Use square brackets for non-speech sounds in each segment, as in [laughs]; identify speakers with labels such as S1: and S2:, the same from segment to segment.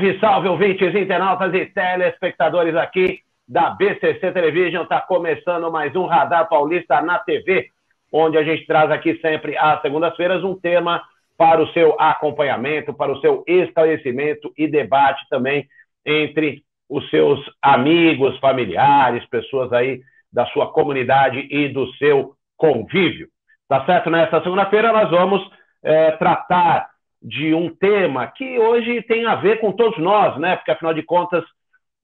S1: Salve, salve, ouvintes, internautas e telespectadores aqui da BCC Television. Está começando mais um Radar Paulista na TV, onde a gente traz aqui sempre às segundas-feiras um tema para o seu acompanhamento, para o seu esclarecimento e debate também entre os seus amigos, familiares, pessoas aí da sua comunidade e do seu convívio. Tá certo? Nesta segunda-feira nós vamos é, tratar de um tema que hoje tem a ver com todos nós, né? Porque afinal de contas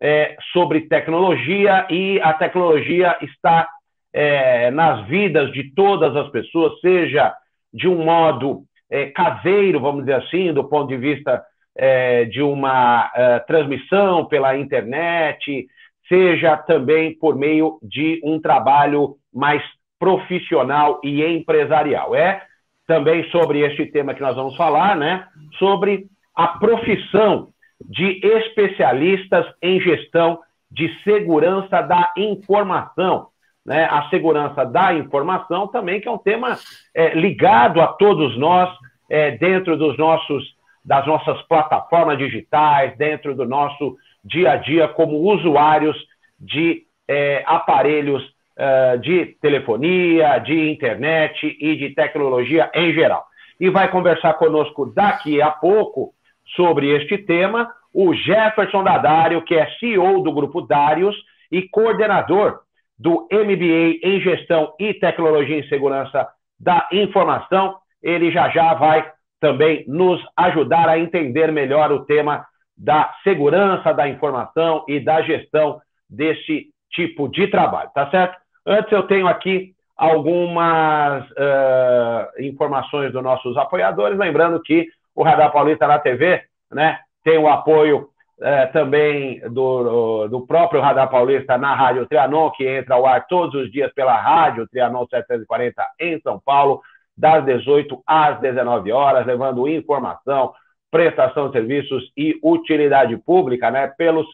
S1: é sobre tecnologia e a tecnologia está é, nas vidas de todas as pessoas, seja de um modo é, caseiro, vamos dizer assim, do ponto de vista é, de uma é, transmissão pela internet, seja também por meio de um trabalho mais profissional e empresarial. É também sobre este tema que nós vamos falar, né? Sobre a profissão de especialistas em gestão de segurança da informação. Né, a segurança da informação também, que é um tema é, ligado a todos nós é, dentro dos nossos, das nossas plataformas digitais, dentro do nosso dia a dia como usuários de é, aparelhos uh, de telefonia, de internet e de tecnologia em geral. E vai conversar conosco daqui a pouco sobre este tema o Jefferson Dadário, que é CEO do Grupo Darius e coordenador do MBA em Gestão e Tecnologia em Segurança da Informação. Ele já já vai também nos ajudar a entender melhor o tema da segurança da informação e da gestão desse tipo de trabalho, tá certo? Antes, eu tenho aqui algumas uh, informações dos nossos apoiadores. Lembrando que o Radar Paulista na TV né, tem o apoio uh, também do, do próprio Radar Paulista na Rádio Trianon, que entra ao ar todos os dias pela Rádio Trianon 740 em São Paulo, das 18 às 19 horas, levando informação, prestação de serviços e utilidade pública né, pelos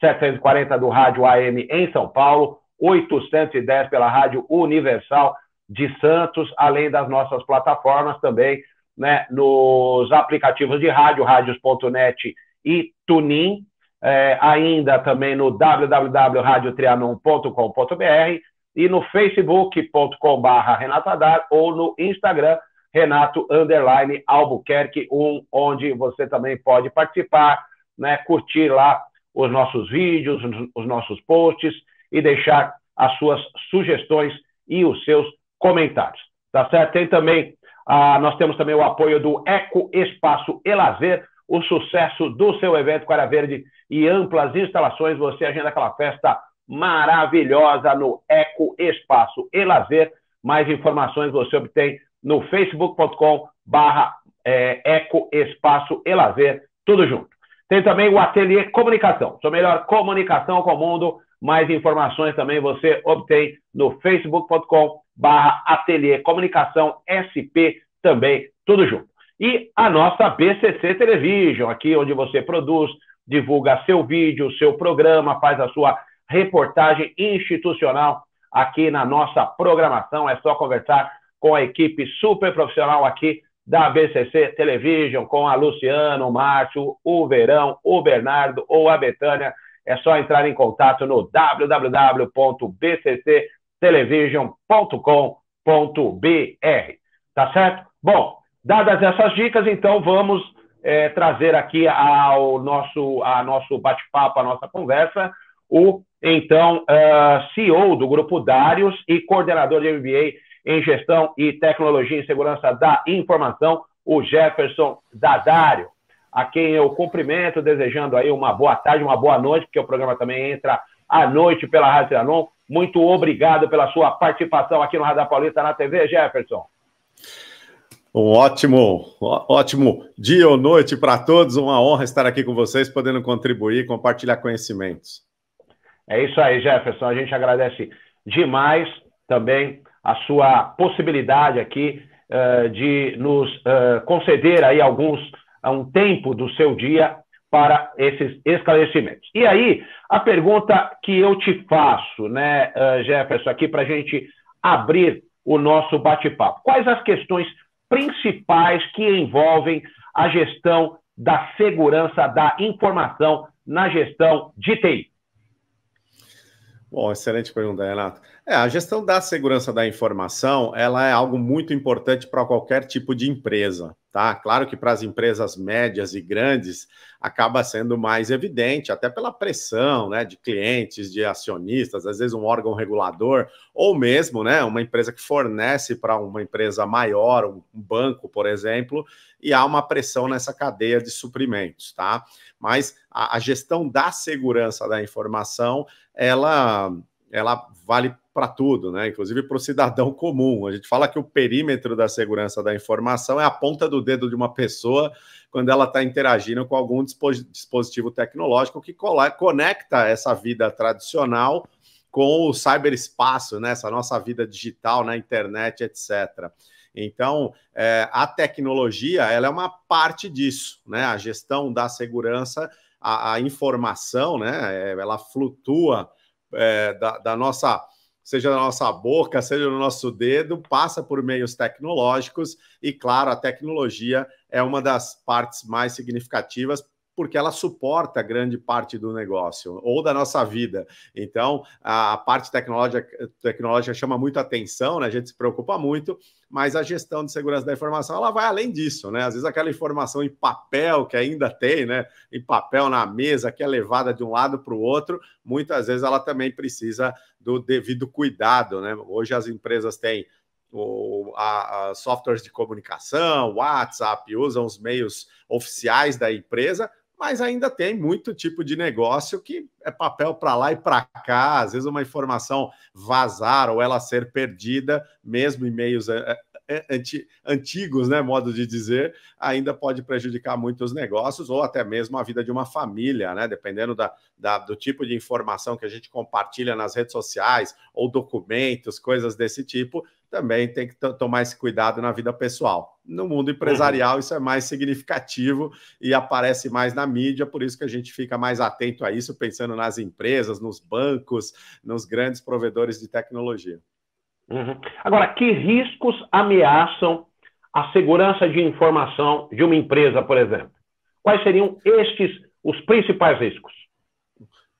S1: 740 do Rádio AM em São Paulo 810 pela Rádio Universal de Santos, além das nossas plataformas também, né, nos aplicativos de rádio, radios.net e Tunin, é, ainda também no www.radiotrianon.com.br e no facebook.com.br renatadar ou no Instagram Renato Underline Albuquerque 1, onde você também pode participar, né, curtir lá os nossos vídeos, os nossos posts e deixar as suas sugestões e os seus comentários. Tá certo? Tem também, ah, nós temos também o apoio do Eco Espaço e Lazer, o sucesso do seu evento Cara Verde e amplas instalações. Você agenda aquela festa maravilhosa no Eco Espaço e Lazer. Mais informações você obtém no facebook.com barra eh, Eco Espaço e Lazer, tudo junto. Tem também o Ateliê Comunicação, sua melhor comunicação com o mundo mais informações também você obtém no facebook.com barra ateliê comunicação SP também, tudo junto. E a nossa BCC Television, aqui onde você produz, divulga seu vídeo, seu programa, faz a sua reportagem institucional aqui na nossa programação. É só conversar com a equipe super profissional aqui da BCC Television, com a Luciano, o Márcio, o Verão, o Bernardo ou a Betânia é só entrar em contato no www.bcctelevision.com.br. Tá certo? Bom, dadas essas dicas, então vamos é, trazer aqui ao nosso, a nosso bate-papo, a nossa conversa, o então uh, é, CEO do Grupo Darius e coordenador de MBA em Gestão e Tecnologia em Segurança da Informação, o Jefferson Dadário a quem eu cumprimento, desejando aí uma boa tarde, uma boa noite, porque o programa também entra à noite pela Rádio Trianon. Muito obrigado pela sua participação aqui no Radar Paulista na TV, Jefferson.
S2: Um ótimo, ótimo dia ou noite para todos. Uma honra estar aqui com vocês, podendo contribuir, compartilhar
S1: conhecimentos. É isso aí, Jefferson. A gente agradece demais também a sua possibilidade aqui uh, de nos uh, conceder aí alguns a um tempo do seu dia para esses esclarecimentos. E aí, a pergunta que eu te faço, né, eh, Jefferson, aqui para a gente abrir o nosso bate-papo: quais as questões principais que envolvem a gestão da segurança da informação na gestão de TI?
S2: Bom, excelente pergunta, Renato. É, a gestão da segurança da informação, ela é algo muito importante para qualquer tipo de empresa, tá? Claro que para as empresas médias e grandes acaba sendo mais evidente, até pela pressão, né, de clientes, de acionistas, às vezes um órgão regulador ou mesmo, né, uma empresa que fornece para uma empresa maior, um banco, por exemplo, e há uma pressão nessa cadeia de suprimentos, tá? Mas a, a gestão da segurança da informação ela, ela vale para tudo, né? Inclusive para o cidadão comum. A gente fala que o perímetro da segurança da informação é a ponta do dedo de uma pessoa quando ela está interagindo com algum dispositivo tecnológico que conecta essa vida tradicional com o cyberespaço, né? Essa nossa vida digital na né? internet, etc. Então, é, a tecnologia ela é uma parte disso, né? A gestão da segurança, a, a informação, né? É, ela flutua é, da, da nossa seja na nossa boca, seja no nosso dedo, passa por meios tecnológicos e, claro, a tecnologia é uma das partes mais significativas porque ela suporta grande parte do negócio ou da nossa vida. Então, a parte tecnológica, tecnológica chama muito atenção, né? a gente se preocupa muito, mas a gestão de segurança da informação ela vai além disso, né? Às vezes aquela informação em papel que ainda tem, né? Em papel na mesa, que é levada de um lado para o outro, muitas vezes ela também precisa do devido cuidado, né? Hoje as empresas têm o, a, a, softwares de comunicação, WhatsApp, usam os meios oficiais da empresa, mas ainda tem muito tipo de negócio que é papel para lá e para cá, às vezes uma informação vazar ou ela ser perdida, mesmo em meios eh, eh, eh, antigos, né, modo de dizer, ainda pode prejudicar muito os negócios ou até mesmo a vida de uma família, né, dependendo da, da, do tipo de informação que a gente compartilha nas redes sociais ou documentos, coisas desse tipo, também tem que tomar esse cuidado na vida pessoal. No mundo empresarial, uhum. isso é mais significativo e aparece mais na mídia, por isso que a gente fica mais atento a isso, pensando nas empresas, nos bancos, nos grandes provedores de tecnologia.
S1: Uhum. Agora, que riscos ameaçam a segurança de informação de uma empresa, por exemplo? Quais seriam estes os principais riscos?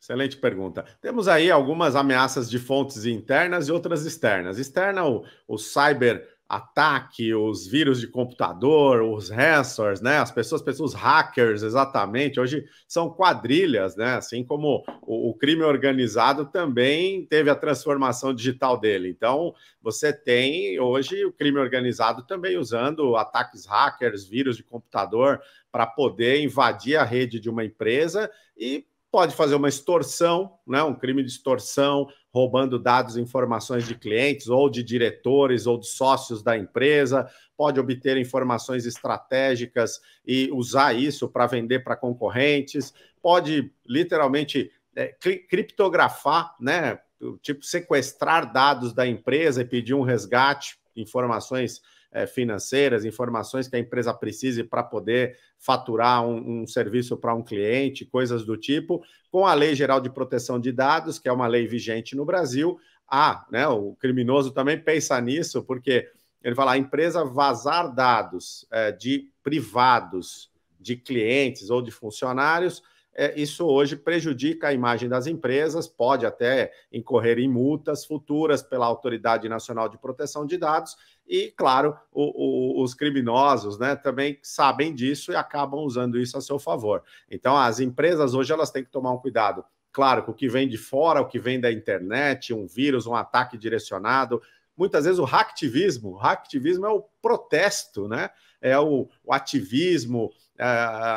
S2: Excelente pergunta. Temos aí algumas ameaças de fontes internas e outras externas. Externa, o, o cyber ataque, os vírus de computador, os ransomers, né? As pessoas, pessoas hackers, exatamente. Hoje são quadrilhas, né? Assim como o, o, crime organizado também teve a transformação digital dele. Então, você tem hoje o crime organizado também usando ataques hackers, vírus de computador para poder invadir a rede de uma empresa e pode fazer uma extorsão, né, um crime de extorsão, roubando dados e informações de clientes ou de diretores ou de sócios da empresa, pode obter informações estratégicas e usar isso para vender para concorrentes, pode literalmente é, criptografar, né, tipo sequestrar dados da empresa e pedir um resgate, informações eh, financeiras, informações que a empresa precise para poder faturar um, um serviço para um cliente, coisas do tipo. Com a Lei Geral de Proteção de Dados, que é uma lei vigente no Brasil, ah, né, o criminoso também pensa nisso, porque ele fala: a empresa vazar dados é, de privados, de clientes ou de funcionários é, isso hoje prejudica a imagem das empresas, pode até incorrer em multas futuras pela Autoridade Nacional de Proteção de Dados, e, claro, o, o, os criminosos né, também sabem disso e acabam usando isso a seu favor. Então, as empresas hoje elas têm que tomar um cuidado. Claro, com o que vem de fora, o que vem da internet, um vírus, um ataque direcionado, muitas vezes o hacktivismo. O hacktivismo é o protesto, né? É o, o ativismo, é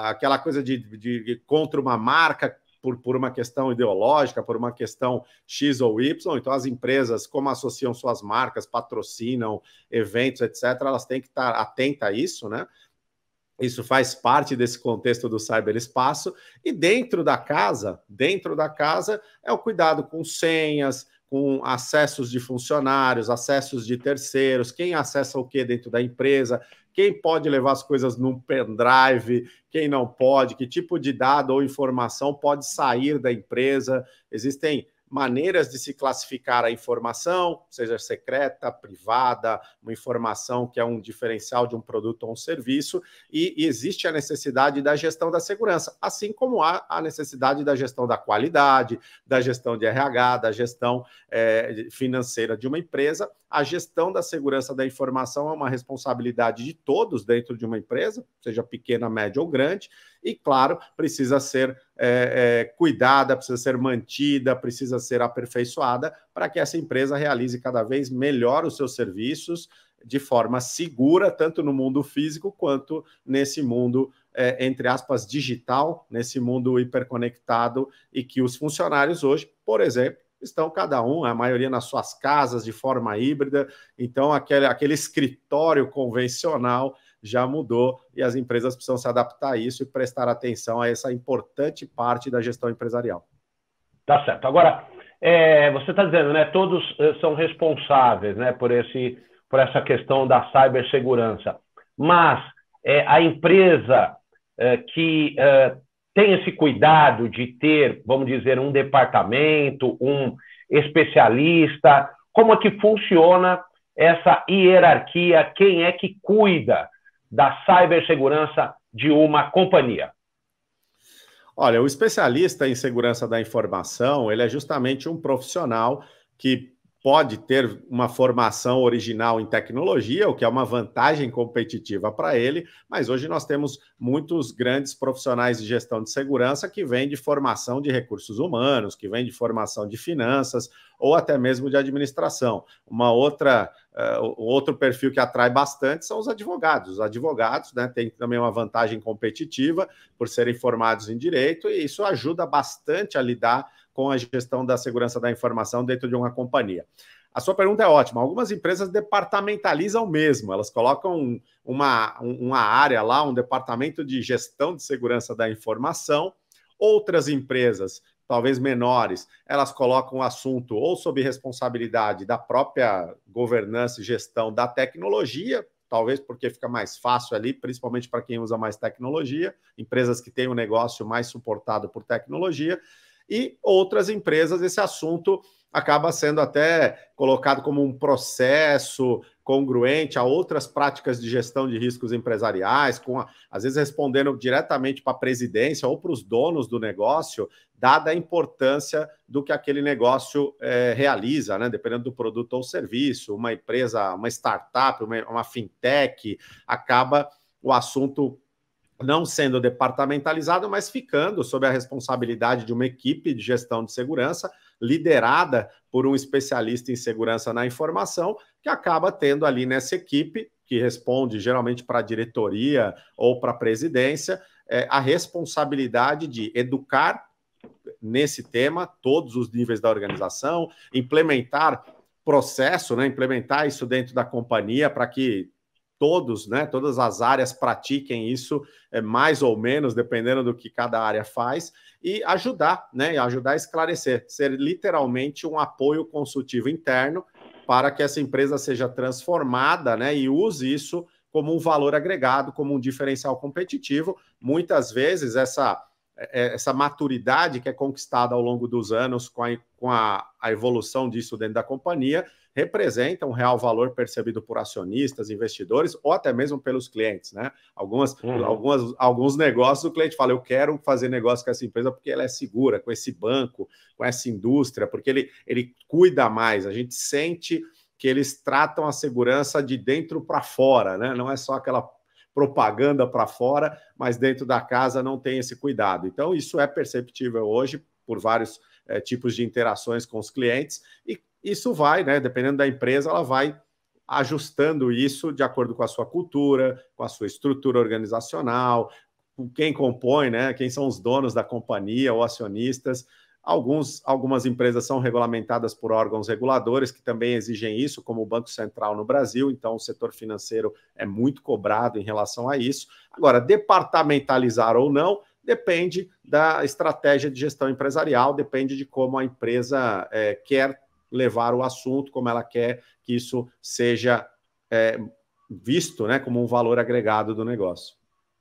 S2: aquela coisa de, de, de, contra uma marca por, por uma questão ideológica, por uma questão X ou Y. Então, as empresas, como associam suas marcas, patrocinam eventos, etc., elas têm que estar atentas a isso, né? Isso faz parte desse contexto do cyberespaço. E dentro da casa, dentro da casa, é o cuidado com senhas, com acessos de funcionários, acessos de terceiros, quem acessa o que dentro da empresa, quem pode levar as coisas num pendrive, quem não pode, que tipo de dado ou informação pode sair da empresa. Existem maneiras de se classificar a informação, seja secreta, privada, uma informação que é um diferencial de um produto ou um serviço, e, existe a necessidade da gestão da segurança, assim como há a necessidade da gestão da qualidade, da gestão de RH, da gestão é, financeira de uma empresa. A gestão da segurança da informação é uma responsabilidade de todos dentro de uma empresa, seja pequena, média ou grande e, claro, precisa ser é, é, cuidada, precisa ser mantida, precisa ser aperfeiçoada para que essa empresa realize cada vez melhor os seus serviços de forma segura, tanto no mundo físico quanto nesse mundo, é, entre aspas, digital, nesse mundo hiperconectado e que os funcionários hoje, por exemplo, estão cada um, a maioria nas suas casas de forma híbrida, então aquele, aquele escritório convencional já mudou e as empresas precisam se adaptar a isso e prestar atenção a essa importante parte da gestão empresarial.
S1: Tá certo. Agora, é, você está dizendo, né? Todos eh, são responsáveis, né? Por esse, por essa questão da cibersegurança. Mas é, a empresa é, que é, tem esse cuidado de ter, vamos dizer, um departamento, um especialista, como é que funciona essa hierarquia? Quem é que cuida da cibersegurança de uma companhia?
S2: Olha, o especialista em segurança da informação, ele é justamente um profissional que pode ter uma formação original em tecnologia, o que é uma vantagem competitiva para ele, mas hoje nós temos muitos grandes profissionais de gestão de segurança que vêm de formação de recursos humanos, que vêm de formação de finanças ou até mesmo de administração. Uma outra é, o outro perfil que atrai bastante são os advogados. Os advogados né, têm também uma vantagem competitiva por serem formados em direito, e isso ajuda bastante a lidar com a gestão da segurança da informação dentro de uma companhia. A sua pergunta é ótima. Algumas empresas departamentalizam mesmo, elas colocam uma, uma área lá, um departamento de gestão de segurança da informação. Outras empresas talvez menores, elas colocam o assunto ou sob responsabilidade da própria governança e gestão da tecnologia, talvez porque fica mais fácil ali, principalmente para quem usa mais tecnologia, empresas que têm um negócio mais suportado por tecnologia, e outras empresas esse assunto acaba sendo até colocado como um processo congruente a outras práticas de gestão de riscos empresariais, com a, às vezes respondendo diretamente para a presidência ou para os donos do negócio, dada a importância do que aquele negócio é, realiza, né? dependendo do produto ou serviço, uma empresa, uma startup, uma, uma fintech, acaba o assunto não sendo departamentalizado, mas ficando sob a responsabilidade de uma equipe de gestão de segurança liderada por um especialista em segurança na informação, que acaba tendo ali nessa equipe, que responde geralmente para a diretoria ou para a presidência, é, a responsabilidade de educar nesse tema todos os níveis da organização, implementar processo, né, implementar isso dentro da companhia para que todos, né, todas as áreas pratiquem isso, é, mais ou menos, dependendo do que cada área faz, e ajudar, né, ajudar a esclarecer, ser literalmente um apoio consultivo interno para que essa empresa seja transformada, né, e use isso como um valor agregado, como um diferencial competitivo. Muitas vezes essa eh, essa maturidade que é conquistada ao longo dos anos com a, com a, a evolução disso dentro da companhia representa um real valor percebido por acionistas, investidores ou até mesmo pelos clientes, né? Algumas, uhum. algumas, alguns negócios o cliente fala, eu quero fazer negócio com essa empresa porque ela é segura, com esse banco, com essa indústria, porque ele, ele cuida mais, a gente sente que eles tratam a segurança de dentro para fora, né? Não é só aquela propaganda para fora, mas dentro da casa não tem esse cuidado. Então, isso é perceptível hoje por vários é, tipos de interações com os clientes e isso vai, né, dependendo da empresa, ela vai ajustando isso de acordo com a sua cultura, com a sua estrutura organizacional, com quem compõe, né, quem são os donos da companhia ou acionistas. Alguns, algumas empresas são regulamentadas por órgãos reguladores que também exigem isso, como o Banco Central no Brasil, então o setor financeiro é muito cobrado em relação a isso. Agora, departamentalizar ou não, depende da estratégia de gestão empresarial, depende de como a empresa é, quer levar o assunto, como ela quer que isso seja é, visto né, como um valor agregado do negócio.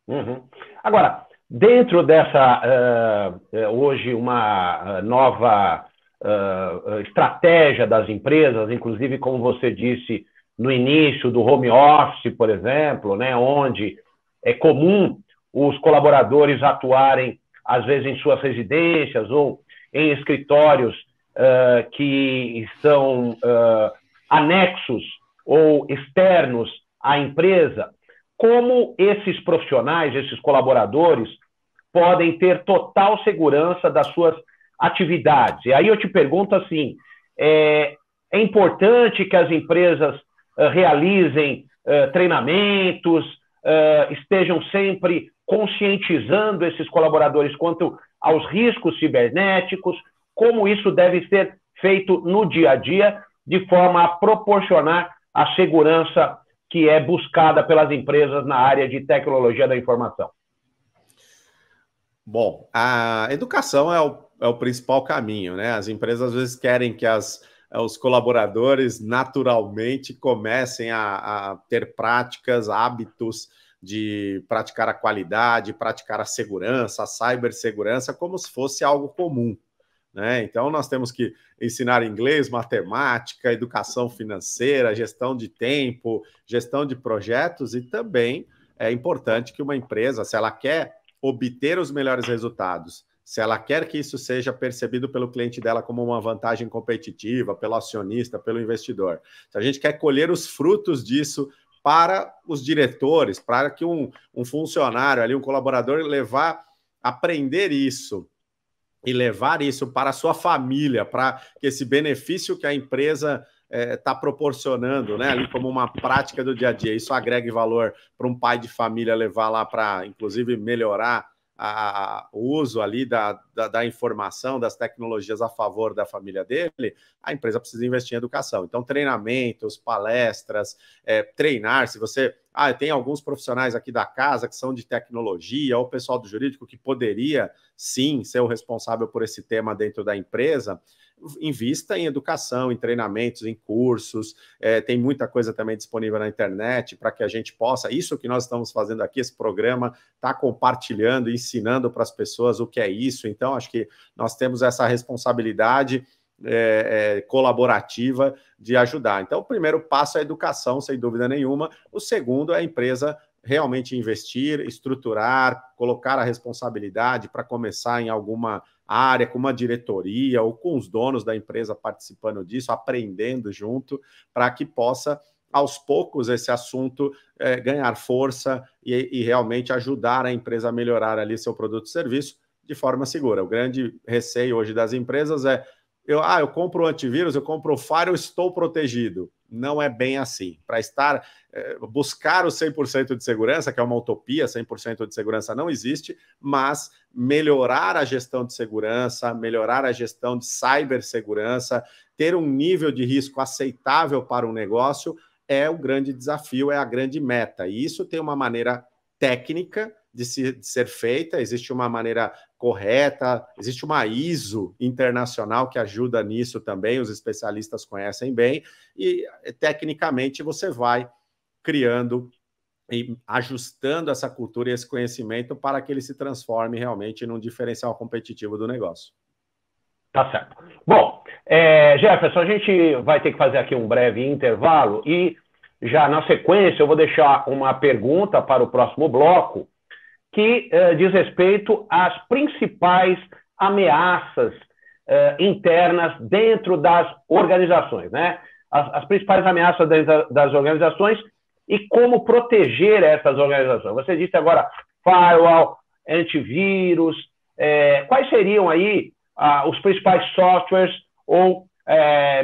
S1: Uhum. Agora, dentro dessa, uh, hoje, uma é, nova uh, estratégia das empresas, inclusive, como você disse no início, do home office, por exemplo, né, onde é comum os colaboradores atuarem, às vezes, em suas residências ou em escritórios uh, que são uh, anexos ou externos à empresa, como esses profissionais, esses colaboradores, podem ter total segurança das suas atividades. E aí eu te pergunto assim: é, é importante que as empresas uh, realizem uh, treinamentos, uh, estejam sempre conscientizando esses colaboradores quanto aos riscos cibernéticos, como isso deve ser feito no dia a dia, de forma a proporcionar a segurança que é buscada pelas empresas na área de tecnologia da informação.
S2: Bom, a educação é o, é o principal caminho, né? As empresas às vezes querem que as, eh, os colaboradores naturalmente comecem a, a ter práticas, hábitos de praticar a qualidade, praticar a segurança, a cibersegurança, como se fosse algo comum. Né? Então, nós temos que ensinar inglês, matemática, educação financeira, gestão de tempo, gestão de projetos e também é importante que uma empresa, se ela quer obter os melhores resultados, se ela quer que isso seja percebido pelo cliente dela como uma vantagem competitiva, pelo acionista, pelo investidor, se a gente quer colher os frutos disso para os diretores, para que um, um funcionário ali, um colaborador, levar, aprender isso e levar isso para a sua família, para esse benefício que a empresa está eh, é, proporcionando, né? Ali como uma prática do dia a dia. Isso agrega valor para um pai de família levar lá para, inclusive, melhorar a, o uso ali da, da, da, informação, das tecnologias a favor da família dele, a empresa precisa investir em educação. Então, treinamentos, palestras, é, treinar, se você ah, tem alguns profissionais aqui da casa que são de tecnologia, ou pessoal do jurídico que poderia sim ser o responsável por esse tema dentro da empresa. Invista em educação, em treinamentos, em cursos, é, tem muita coisa também disponível na internet para que a gente possa. Isso que nós estamos fazendo aqui, esse programa, está compartilhando, ensinando para as pessoas o que é isso. Então, acho que nós temos essa responsabilidade é, é, colaborativa de ajudar. Então, o primeiro passo é a educação, sem dúvida nenhuma. O segundo é a empresa realmente investir, estruturar, colocar a responsabilidade para começar em alguma área, com uma diretoria ou com os donos da empresa participando disso, aprendendo junto, para que possa aos poucos esse assunto é, ganhar força e, e, realmente ajudar a empresa a melhorar ali seu produto e serviço de forma segura. O grande receio hoje das empresas é eu, ah, eu compro o antivírus, eu compro o Fire, eu estou protegido. Não é bem assim. Para estar, é, buscar o 100% de segurança, que é uma utopia, 100% de segurança não existe, mas melhorar a gestão de segurança, melhorar a gestão de cibersegurança, ter um nível de risco aceitável para um negócio é o grande desafio, é a grande meta. E isso tem uma maneira técnica, de, se, de ser feita, existe uma maneira correta, existe uma ISO internacional que ajuda nisso também, os especialistas conhecem bem, e eh, tecnicamente você vai criando e ajustando essa cultura e esse conhecimento para que ele se transforme realmente num diferencial competitivo do negócio.
S1: Tá certo. Bom, é, Jefferson, a gente vai ter que fazer aqui um breve intervalo e já na sequência eu vou deixar uma pergunta para o próximo bloco que eh, diz respeito às principais ameaças eh, internas dentro das organizações, né? As, as principais ameaças dentro das organizações e como proteger essas organizações. Você disse agora firewall, antivírus, eh, quais seriam aí ah, os principais softwares ou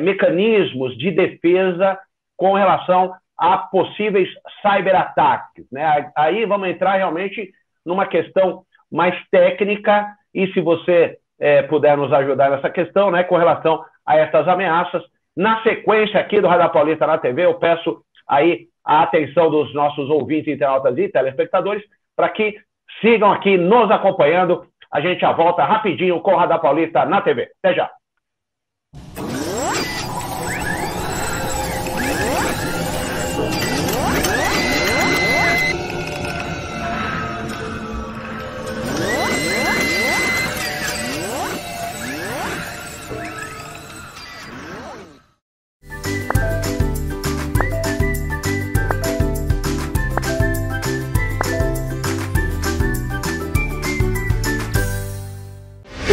S1: mecanismos de defesa com relação a possíveis cyberataques. Né? Aí vamos entrar realmente numa questão mais técnica e se você é, puder nos ajudar nessa questão, né, com relação a essas ameaças. Na sequência aqui do Radar Paulista na TV, eu peço aí a atenção dos nossos ouvintes, internautas e telespectadores para que sigam aqui nos acompanhando. A gente já volta rapidinho com o Radar Paulista na TV. Até já!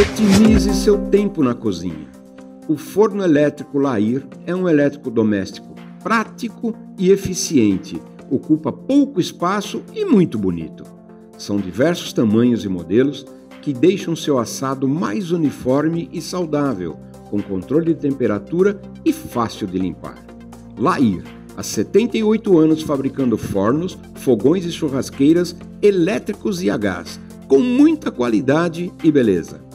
S1: Otimize seu tempo na cozinha. O forno elétrico Lair é um elétrico doméstico prático e eficiente, ocupa pouco espaço e muito bonito. São diversos tamanhos e modelos que deixam seu assado mais uniforme e saudável, com controle de temperatura e fácil de limpar. Lair, há 78 anos fabricando fornos, fogões e churrasqueiras elétricos e a gás, com muita qualidade e beleza.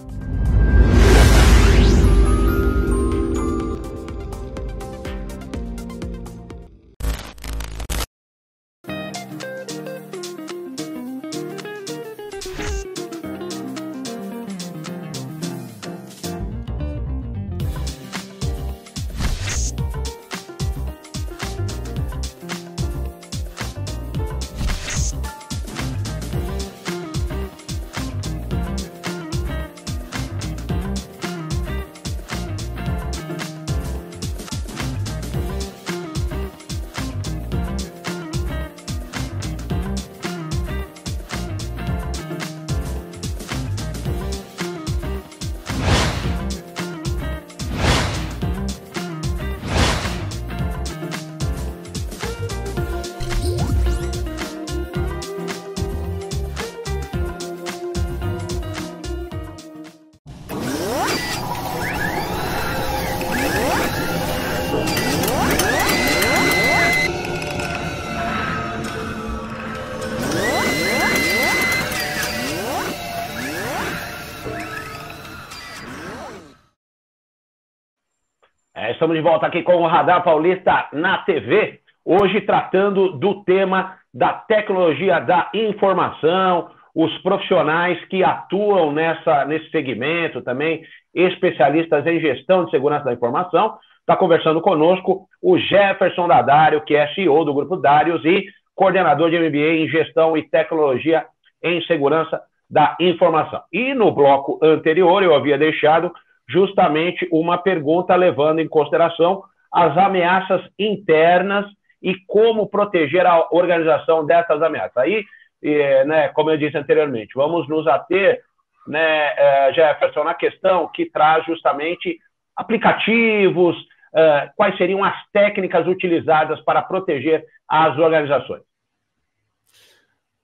S1: É, estamos de volta aqui com o Radar Paulista na TV, hoje tratando do tema da tecnologia da informação, os profissionais que atuam nessa, nesse segmento também, especialistas em gestão de segurança da informação. Está conversando conosco o Jefferson Dadário, que é CEO do Grupo Darius e coordenador de MBA em Gestão e Tecnologia em Segurança da Informação. E no bloco anterior, eu havia deixado justamente uma pergunta levando em consideração as ameaças internas e como proteger a organização dessas ameaças. Aí, né, como eu disse anteriormente, vamos nos ater, né, eh, Jefferson, na questão que traz justamente aplicativos, eh, quais seriam as técnicas utilizadas para proteger as organizações.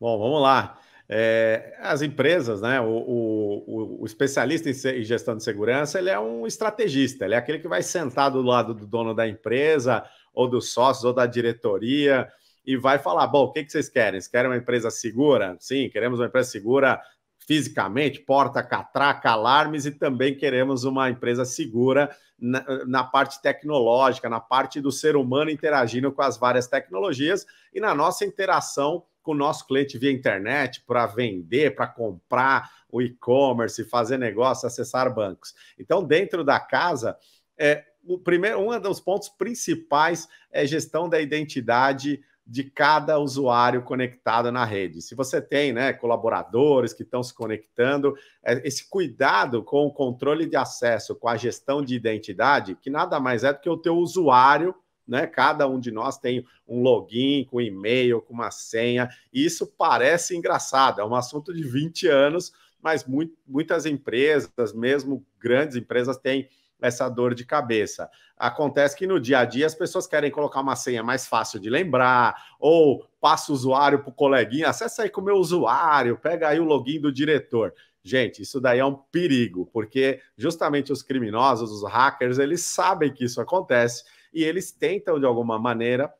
S2: Bom, vamos lá. É, as empresas, né, o, o, o, especialista em gestão de segurança, ele é um estrategista, ele é aquele que vai sentar do lado do dono da empresa, ou dos sócios, ou da diretoria, e vai falar: bom, o que, que vocês querem? Vocês querem uma empresa segura? Sim, queremos uma empresa segura fisicamente, porta, catraca, alarmes, e também queremos uma empresa segura na, na, parte tecnológica, na parte do ser humano interagindo com as várias tecnologias e na nossa interação com o nosso cliente via internet para vender, para comprar o e-commerce, fazer negócio, acessar bancos. Então, dentro da casa, é, o primeiro, um dos pontos principais é gestão da identidade de cada usuário conectado na rede. Se você tem né, colaboradores que estão se conectando, é, esse cuidado com o controle de acesso, com a gestão de identidade, que nada mais é do que o teu usuário né? Cada um de nós tem um login com e-mail, com uma senha. E isso parece engraçado, é um assunto de 20 anos, mas muitas empresas, mesmo grandes empresas, têm essa dor de cabeça. Acontece que no dia a dia as pessoas querem colocar uma senha mais fácil de lembrar, ou passa o usuário para o coleguinha, acessa aí com o meu usuário, pega aí o login do diretor. Gente, isso daí é um perigo, porque justamente os criminosos, os hackers, eles sabem que isso acontece e eles tentam, de alguma maneira,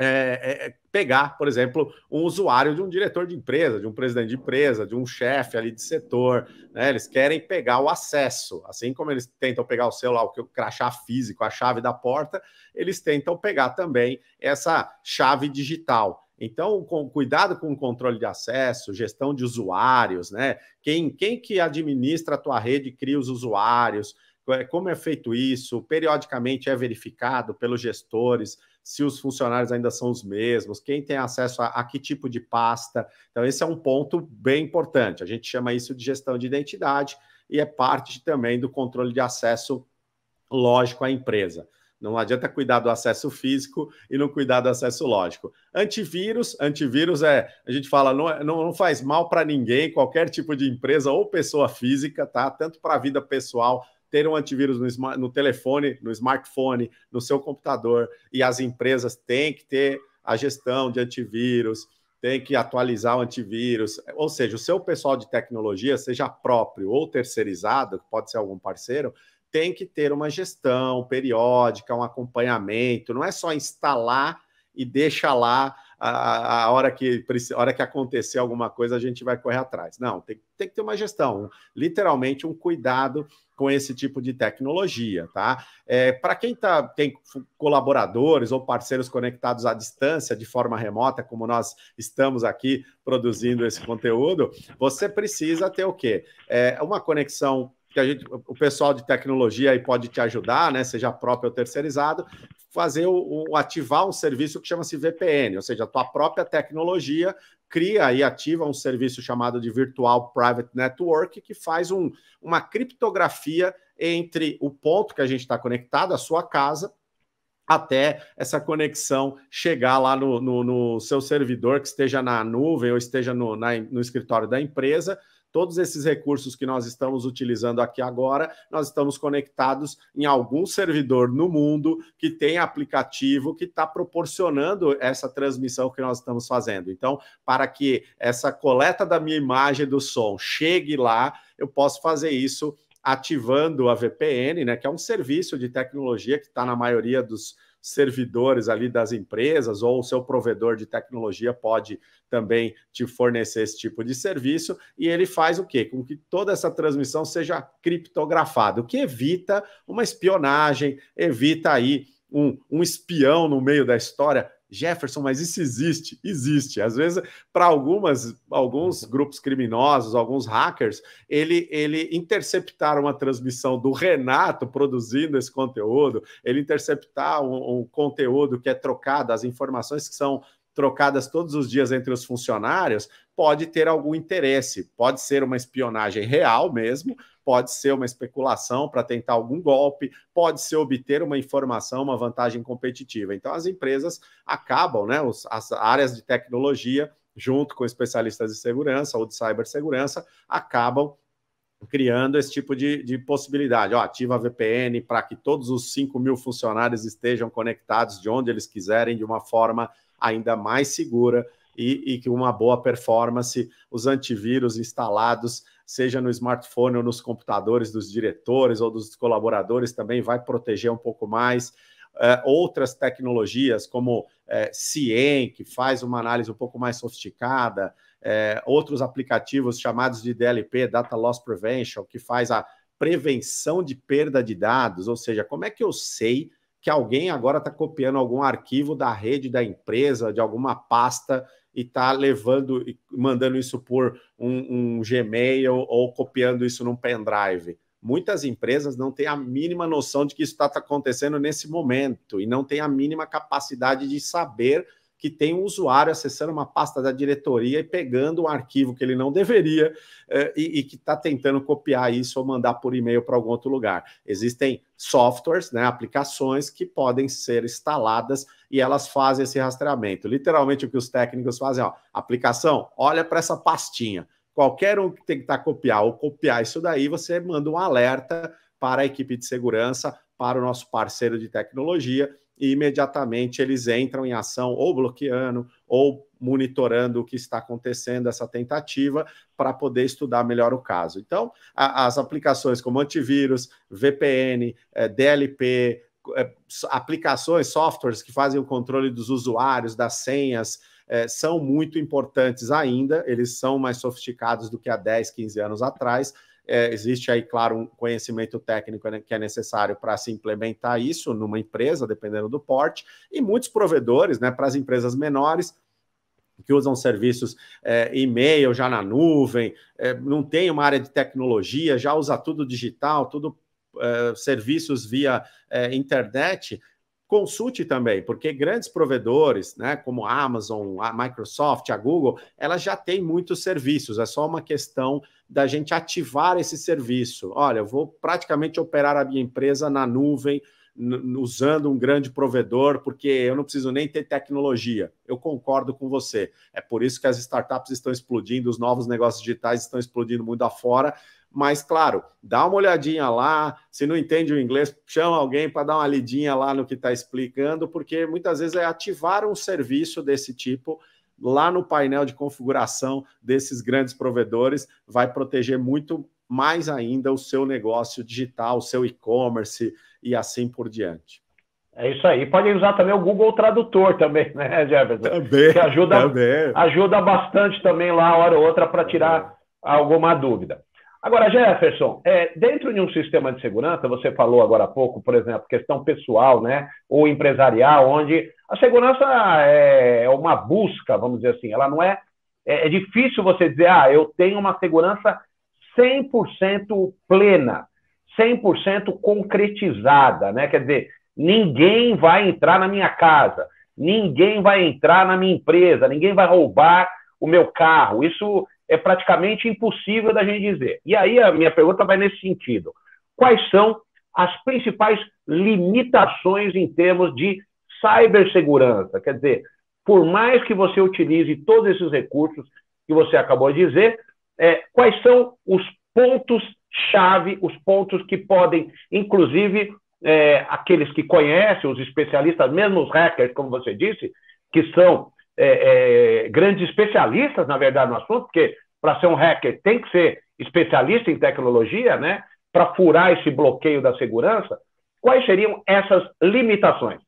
S2: é, é, é, pegar, por exemplo, um usuário de um diretor de empresa, de um presidente de empresa, de um chefe ali de setor. Né? Eles querem pegar o acesso. Assim como eles tentam pegar o celular, o crachá físico, a chave da porta, eles tentam pegar também essa chave digital. Então, com, cuidado com o controle de acesso, gestão de usuários, né? Quem, quem que administra a tua rede cria os usuários, é como é feito isso, periodicamente é verificado pelos gestores, se os funcionários ainda são os mesmos, quem tem acesso a, a, que tipo de pasta. Então, esse é um ponto bem importante. A gente chama isso de gestão de identidade e é parte também do controle de acesso lógico à empresa. Não adianta cuidar do acesso físico e não cuidar do acesso lógico. Antivírus, antivírus é, a gente fala, não, é, não, não faz mal para ninguém, qualquer tipo de empresa ou pessoa física, tá? Tanto para a vida pessoal ter um antivírus no, no telefone, no smartphone, no seu computador, e as empresas têm que ter a gestão de antivírus, tem que atualizar o antivírus. Ou seja, o seu pessoal de tecnologia, seja próprio ou terceirizado, pode ser algum parceiro, tem que ter uma gestão periódica, um acompanhamento. Não é só instalar e deixa lá a, a hora, que, a hora que acontecer alguma coisa, a gente vai correr atrás. Não, tem, tem que ter uma gestão, literalmente um cuidado com esse tipo de tecnologia, tá? É, Para quem tá, tem colaboradores ou parceiros conectados à distância, de forma remota, como nós estamos aqui produzindo esse conteúdo, você precisa ter o quê? É, uma conexão que a gente, o pessoal de tecnologia aí pode te ajudar, né? Seja próprio ou terceirizado, fazer o, o ativar um serviço que chama-se VPN, ou seja, a tua própria tecnologia cria e ativa um serviço chamado de Virtual Private Network, que faz um, uma criptografia entre o ponto que a gente está conectado, a sua casa, até essa conexão chegar lá no, no, no seu servidor, que esteja na nuvem ou esteja no, na, no escritório da empresa, Todos esses recursos que nós estamos utilizando aqui agora, nós estamos conectados em algum servidor no mundo que tem aplicativo que está proporcionando essa transmissão que nós estamos fazendo. Então, para que essa coleta da minha imagem do som chegue lá, eu posso fazer isso ativando a VPN, né, que é um serviço de tecnologia que está na maioria dos servidores ali das empresas ou o seu provedor de tecnologia pode também te fornecer esse tipo de serviço e ele faz o quê? Com que toda essa transmissão seja criptografada, o que evita uma espionagem, evita aí um, um espião no meio da história Jefferson, mas isso existe, existe. Às vezes, para algumas, alguns uhum. grupos criminosos, alguns hackers, ele, ele interceptar uma transmissão do Renato produzindo esse conteúdo, ele interceptar um, um conteúdo que é trocado, as informações que são trocadas todos os dias entre os funcionários, pode ter algum interesse. Pode ser uma espionagem real mesmo, pode ser uma especulação para tentar algum golpe, pode ser obter uma informação, uma vantagem competitiva. Então, as empresas acabam, né, os, as áreas de tecnologia, junto com especialistas de segurança ou de cibersegurança, acabam criando esse tipo de, de possibilidade. Ó, ativa a VPN para que todos os 5 mil funcionários estejam conectados de onde eles quiserem, de uma forma ainda mais segura e, que uma boa performance, os antivírus instalados, seja no smartphone ou nos computadores dos diretores ou dos colaboradores, também vai proteger um pouco mais. Eh, outras tecnologias como é, eh, CIEM, que faz uma análise um pouco mais sofisticada, eh, outros aplicativos chamados de DLP, Data Loss Prevention, que faz a prevenção de perda de dados, ou seja, como é que eu sei que alguém agora está copiando algum arquivo da rede da empresa, de alguma pasta e tá levando e mandando isso por um, um Gmail ou copiando isso num pendrive. Muitas empresas não têm a mínima noção de que isso está acontecendo nesse momento e não têm a mínima capacidade de saber que tem um usuário acessando uma pasta da diretoria e pegando um arquivo que ele não deveria eh, e, e, que está tentando copiar isso ou mandar por e-mail para algum outro lugar. Existem softwares, né, aplicações que podem ser instaladas e elas fazem esse rastreamento. Literalmente o que os técnicos fazem, é, ó, aplicação, olha para essa pastinha. Qualquer um que tentar copiar ou copiar isso daí, você manda um alerta para a equipe de segurança, para o nosso parceiro de tecnologia, e imediatamente eles entram em ação, ou bloqueando, ou monitorando o que está acontecendo, essa tentativa, para poder estudar melhor o caso. Então, a, as aplicações como antivírus, VPN, eh, DLP, eh, aplicações, softwares que fazem o controle dos usuários, das senhas, eh, são muito importantes ainda, eles são mais sofisticados do que há 10, 15 anos atrás, é, existe aí, claro, um conhecimento técnico né, que é necessário para se implementar isso numa empresa, dependendo do porte, e muitos provedores, né, para as empresas menores, que usam serviços é, e-mail já na nuvem, é, não tem uma área de tecnologia, já usa tudo digital, tudo é, serviços via é, internet, consulte também, porque grandes provedores, né, como a Amazon, a Microsoft, a Google, elas já têm muitos serviços, é só uma questão da gente ativar esse serviço. Olha, eu vou praticamente operar a minha empresa na nuvem, usando um grande provedor, porque eu não preciso nem ter tecnologia. Eu concordo com você. É por isso que as startups estão explodindo, os novos negócios digitais estão explodindo muito afora, fora mas, claro, dá uma olhadinha lá. Se não entende o inglês, chama alguém para dar uma lidinha lá no que está explicando, porque muitas vezes é ativar um serviço desse tipo lá no painel de configuração desses grandes provedores, vai proteger muito mais ainda o seu negócio digital, o seu e-commerce e assim por diante.
S1: É isso aí. Podem usar também o Google Tradutor também, né, Jefferson? Também. Que ajuda, também. ajuda bastante também lá, hora ou outra, para tirar alguma dúvida. Agora, Jefferson, é, dentro de um sistema de segurança, você falou agora há pouco, por exemplo, questão pessoal, né, ou empresarial, onde a segurança é, é uma busca, vamos dizer assim, ela não é. É, é difícil você dizer, ah, eu tenho uma segurança 100% plena, 100% concretizada, né? Quer dizer, ninguém vai entrar na minha casa, ninguém vai entrar na minha empresa, ninguém vai roubar o meu carro. Isso é praticamente impossível da gente dizer. E aí a minha pergunta vai nesse sentido. Quais são as principais limitações em termos de cibersegurança? Quer dizer, por mais que você utilize todos esses recursos que você acabou de dizer, é, quais são os pontos-chave, os pontos que podem, inclusive, é, aqueles que conhecem, os especialistas, mesmo os hackers, como você disse, que são é, é, grandes especialistas, na verdade, no assunto, porque para ser um hacker tem que ser especialista em tecnologia, né? Para furar esse bloqueio da segurança. Quais seriam essas limitações?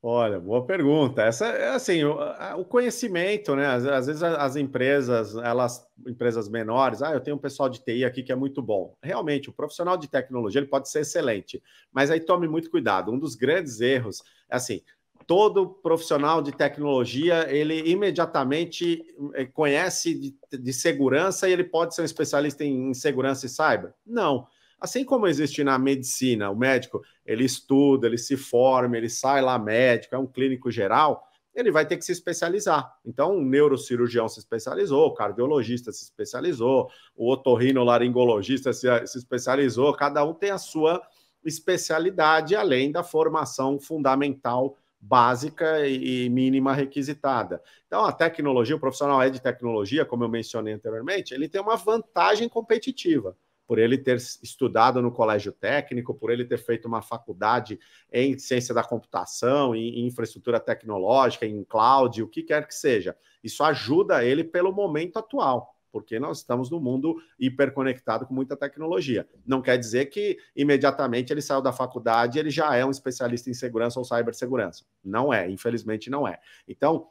S2: Olha, boa pergunta. Essa é assim, o, o conhecimento, né? Às, às, vezes as empresas, elas, empresas menores, ah, eu tenho um pessoal de TI aqui que é muito bom. Realmente, o profissional de tecnologia ele pode ser excelente, mas aí tome muito cuidado. Um dos grandes erros é assim, todo profissional de tecnologia ele imediatamente eh, conhece de, de, segurança e ele pode ser um especialista em, em segurança e cyber? Não. Assim como existe na medicina, o médico ele estuda, ele se forma, ele sai lá médico, é um clínico geral, ele vai ter que se especializar. Então, um neurocirurgião se especializou, o cardiologista se especializou, o otorrinolaringologista se, se especializou, cada um tem a sua especialidade, além da formação fundamental básica e mínima requisitada. Então, a tecnologia, o profissional é de tecnologia, como eu mencionei anteriormente, ele tem uma vantagem competitiva por ele ter estudado no colégio técnico, por ele ter feito uma faculdade em ciência da computação, em infraestrutura tecnológica, em cloud, o que quer que seja. Isso ajuda ele pelo momento atual porque nós estamos num mundo hiperconectado com muita tecnologia. Não quer dizer que imediatamente ele saiu da faculdade, ele já é um especialista em segurança ou cibersegurança. Não é, infelizmente não é. Então,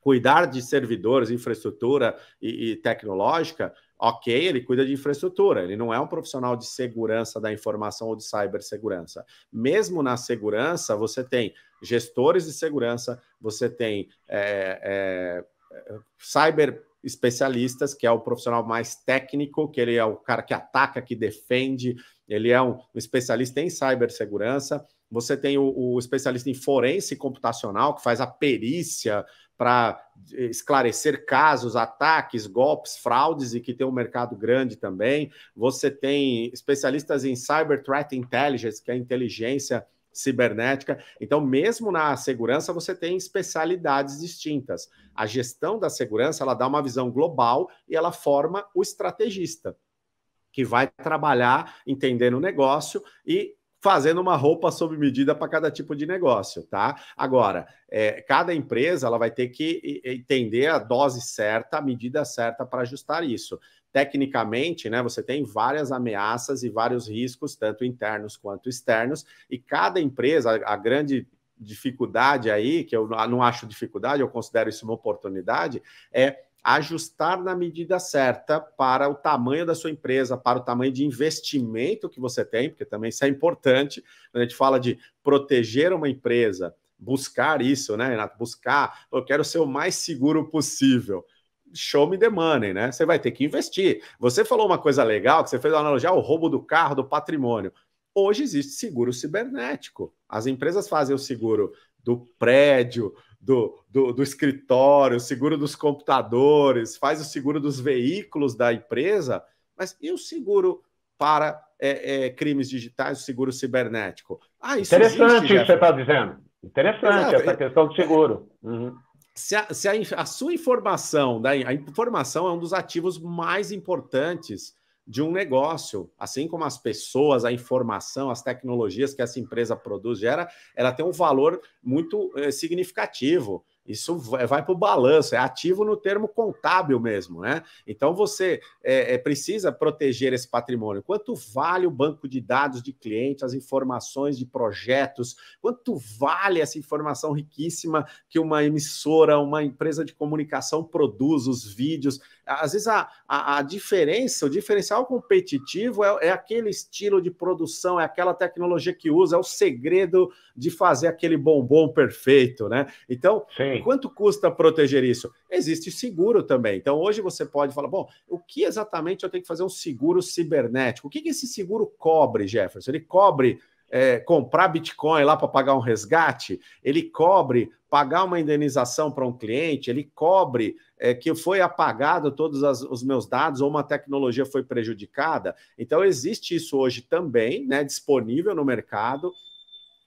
S2: cuidar de servidores, infraestrutura e, e tecnológica Ok, ele cuida de infraestrutura, ele não é um profissional de segurança da informação ou de cibersegurança. Mesmo na segurança, você tem gestores de segurança, você tem é, é, é cyber especialistas, que é o profissional mais técnico, que ele é o cara que ataca, que defende, ele é um, especialista em cibersegurança. Você tem o, o especialista em forense computacional, que faz a perícia para eh, esclarecer casos, ataques, golpes, fraudes e que tem um mercado grande também. Você tem especialistas em cyber threat intelligence, que é a inteligência cibernética. Então, mesmo na segurança, você tem especialidades distintas. A gestão da segurança, ela dá uma visão global e ela forma o estrategista, que vai trabalhar entendendo o negócio e fazendo uma roupa sob medida para cada tipo de negócio, tá? Agora, é, cada empresa ela vai ter que entender a dose certa, a medida certa para ajustar isso tecnicamente, né, você tem várias ameaças e vários riscos, tanto internos quanto externos, e cada empresa, a grande dificuldade aí, que eu não acho dificuldade, eu considero isso uma oportunidade, é ajustar na medida certa para o tamanho da sua empresa, para o tamanho de investimento que você tem, porque também isso é importante. Quando a gente fala de proteger uma empresa, buscar isso, né, Renato? Buscar, eu quero ser o mais seguro possível show me the money, né? Você vai ter que investir. Você falou uma coisa legal, que você fez analogia ao roubo do carro, do patrimônio. Hoje existe seguro cibernético. As empresas fazem o seguro do prédio, do, do, do escritório, o seguro dos computadores, faz o seguro dos veículos da empresa, mas e o seguro para é, é, crimes digitais, o seguro cibernético? Ah, Interessante existe, o que você está dizendo. Interessante Exato. essa questão do seguro. Uhum se, a, se a, a, sua informação, da, né, a informação é um dos ativos mais importantes de um negócio, assim como as pessoas, a informação, as tecnologias que essa empresa produz, gera, ela tem um valor muito eh, significativo. Isso vai para o balanço, é ativo no termo contábil mesmo, né? Então você é, é, precisa proteger esse patrimônio. Quanto vale o banco de dados de clientes, as informações de projetos? Quanto vale essa informação riquíssima que uma emissora, uma empresa de comunicação produz, os vídeos? Às vezes a, a, a diferença, o diferencial competitivo é, é, aquele estilo de produção, é aquela tecnologia que usa, é o segredo de fazer aquele bombom perfeito, né? Então, Sim. quanto custa proteger isso? Existe seguro também. Então, hoje você pode falar, bom, o que exatamente eu tenho que fazer um seguro cibernético? O que, que esse seguro cobre, Jefferson? Ele cobre é, comprar Bitcoin lá para pagar um resgate, ele cobre pagar uma indenização para um cliente, ele cobre é, que foi apagado todos as, os meus dados ou uma tecnologia foi prejudicada. Então existe isso hoje também, né, disponível no mercado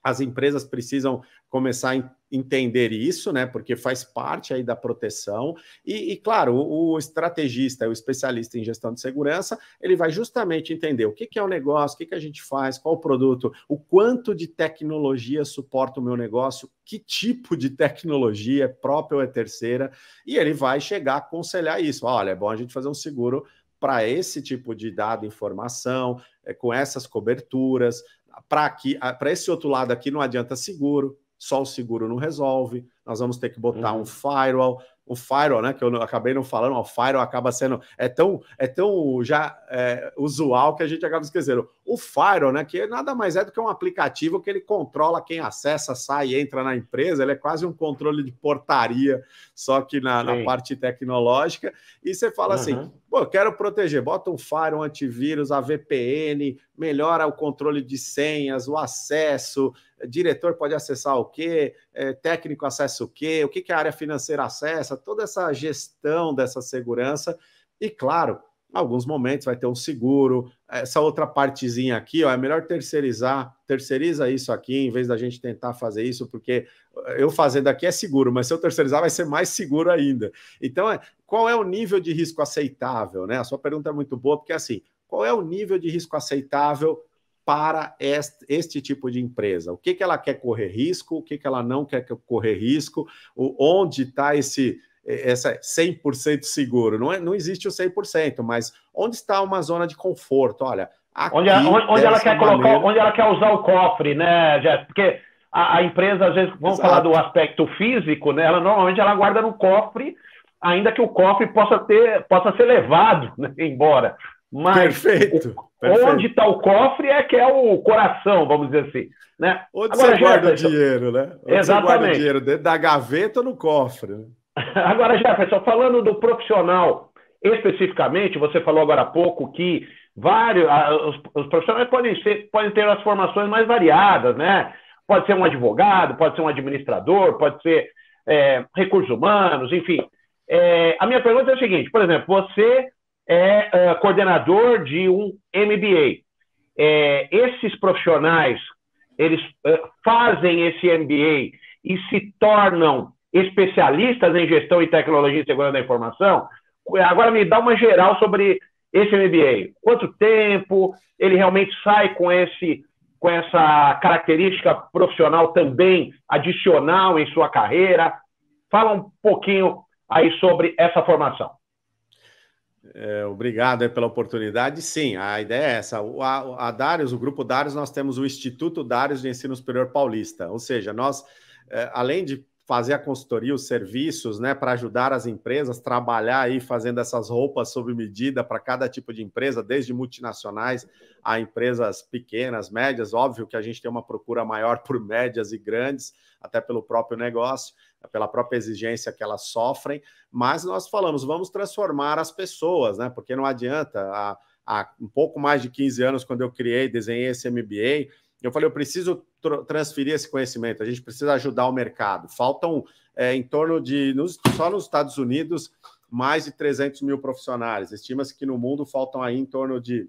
S2: as empresas precisam começar a entender isso, né? Porque faz parte aí da proteção. E, e, claro, o, estrategista, o especialista em gestão de segurança, ele vai justamente entender o que, que é o negócio, o que, que a gente faz, qual o produto, o quanto de tecnologia suporta o meu negócio, que tipo de tecnologia é própria ou é terceira, e ele vai chegar a aconselhar isso. Olha, é bom a gente fazer um seguro para esse tipo de dado, informação, é, com essas coberturas, para aqui, para esse outro lado aqui não adianta seguro, só o seguro não resolve. Nós vamos ter que botar uhum. um firewall, o firewall, né? Que eu acabei não falando, o firewall acaba sendo é tão é tão já é, usual que a gente acaba esquecendo. O firewall, né? Que nada mais é do que um aplicativo que ele controla quem acessa, sai, entra na empresa. Ele é quase um controle de portaria, só que na, na parte tecnológica. E você fala assim, uhum. assim, Pô, quero proteger. Bota um firewall, um antivírus, a VPN, melhora o controle de senhas, o acesso. Diretor pode acessar o quê? É, técnico acessa o quê? O que, que a área financeira acessa? Toda essa gestão dessa segurança. E, claro, alguns momentos vai ter um seguro. Essa outra partezinha aqui, ó, é melhor terceirizar, terceiriza isso aqui em vez da gente tentar fazer isso, porque eh, eu fazendo aqui é seguro, mas se eu terceirizar vai ser mais seguro ainda. Então, é, qual é o nível de risco aceitável, né? A sua pergunta é muito boa, porque assim, qual é o nível de risco aceitável para este, este, tipo de empresa? O que, que ela quer correr risco, o que, que ela não quer correr risco, onde está esse é, essa 100% seguro. Não, é, não existe o 100%, mas onde está uma zona de conforto? Olha, onde, onde ela quer maneira... colocar,
S1: onde ela quer usar o cofre, né, Jéssica? Porque a, a empresa às vezes, vamos Exato. falar do aspecto físico, né? Ela normalmente ela guarda no cofre, ainda que o cofre possa ter, possa ser levado né, [laughs] embora. Mas perfeito, perfeito. onde está o cofre é que é o coração, vamos dizer assim. Né? Onde Agora, você guarda o dinheiro, né? Onde exatamente. Você guarda o dinheiro dentro da gaveta ou no cofre? Né? [laughs] Agora, Jefferson, falando do profissional especificamente, você falou agora há pouco que vários, ah, os, os profissionais podem, ser, podem ter as formações mais variadas, né? Pode ser um advogado, pode ser um administrador, pode ser é, recursos humanos, enfim. É, a minha pergunta é a seguinte: por exemplo, você é, é coordenador de um MBA. É, esses profissionais, eles é, fazem esse MBA e se tornam especialistas em gestão e tecnologia e segurança da informação. Agora me dá uma geral sobre esse MBA. Quanto tempo ele realmente sai com esse com essa característica profissional também adicional em sua carreira? Fala um pouquinho aí sobre essa formação.
S2: É, obrigado pela oportunidade. Sim, a ideia é essa. O, a, a Darius, o Grupo Darius, nós temos o Instituto Darius de Ensino Superior Paulista. Ou seja, nós, é, além de fazer a consultoria, os serviços, né, para ajudar as empresas, a trabalhar aí fazendo essas roupas sob medida para cada tipo de empresa, desde multinacionais a empresas pequenas, médias. Óbvio que a gente tem uma procura maior por médias e grandes, até pelo próprio negócio, pela própria exigência que elas sofrem. Mas nós falamos, vamos transformar as pessoas, né, porque não adianta. Há, há um pouco mais de 15 anos, quando eu criei, desenhei esse MBA eu falei, eu preciso tr transferir esse conhecimento, a gente precisa ajudar o mercado. Faltam é, em torno de, nos, só nos Estados Unidos, mais de 300 mil profissionais. Estima-se que no mundo faltam aí em torno de,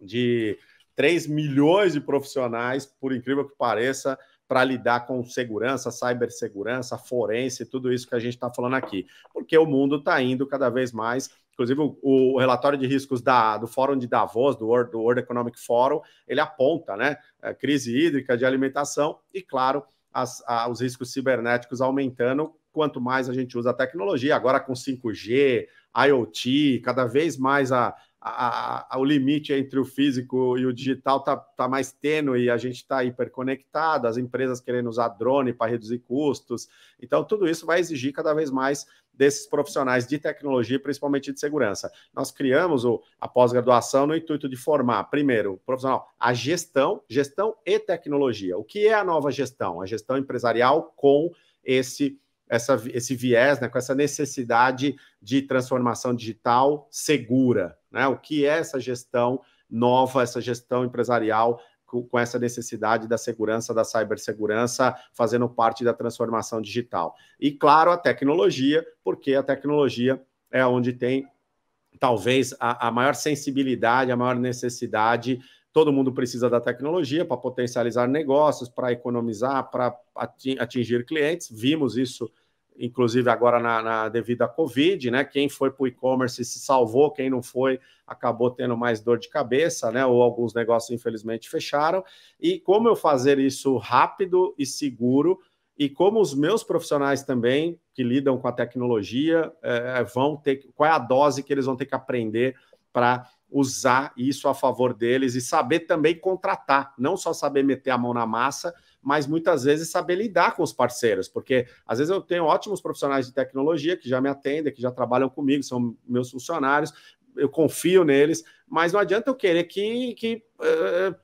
S2: de 3 milhões de profissionais, por incrível que pareça, para lidar com segurança, cibersegurança, forense, tudo isso que a gente está falando aqui, porque o mundo está indo cada vez mais Inclusive, o, o, relatório de riscos da, do Fórum de Davos, do World, do World Economic Forum, ele aponta né, a é, crise hídrica, de alimentação e, claro, as, a, os riscos cibernéticos aumentando quanto mais a gente usa a tecnologia, agora com 5G, IoT, cada vez mais a, a, a, o limite entre o físico e o digital está tá mais tênue e a gente está hiperconectado, as empresas querendo usar drone para reduzir custos. Então, tudo isso vai exigir cada vez mais desses profissionais de tecnologia, principalmente de segurança. Nós criamos o, a pós-graduação no intuito de formar, primeiro, profissional, a gestão, gestão e tecnologia. O que é a nova gestão? A gestão empresarial com esse essa, esse viés, né, com essa necessidade de transformação digital segura, né? O que é essa gestão nova, essa gestão empresarial com essa necessidade da segurança, da cibersegurança, fazendo parte da transformação digital. E, claro, a tecnologia, porque a tecnologia é onde tem talvez a, a maior sensibilidade, a maior necessidade. Todo mundo precisa da tecnologia para potencializar negócios, para economizar, para atingir clientes. Vimos isso inclusive agora na, na devido à Covid, né? Quem foi para o e-commerce se salvou, quem não foi acabou tendo mais dor de cabeça, né? Ou alguns negócios infelizmente fecharam. E como eu fazer isso rápido e seguro? E como os meus profissionais também que lidam com a tecnologia é, é vão ter qual é a dose que eles vão ter que aprender para usar isso a favor deles e saber também contratar, não só saber meter a mão na massa, mas muitas vezes saber lidar com os parceiros, porque às vezes eu tenho ótimos profissionais de tecnologia que já me atendem, que já trabalham comigo, são meus funcionários, eu confio neles, mas não adianta eu querer que, que uh,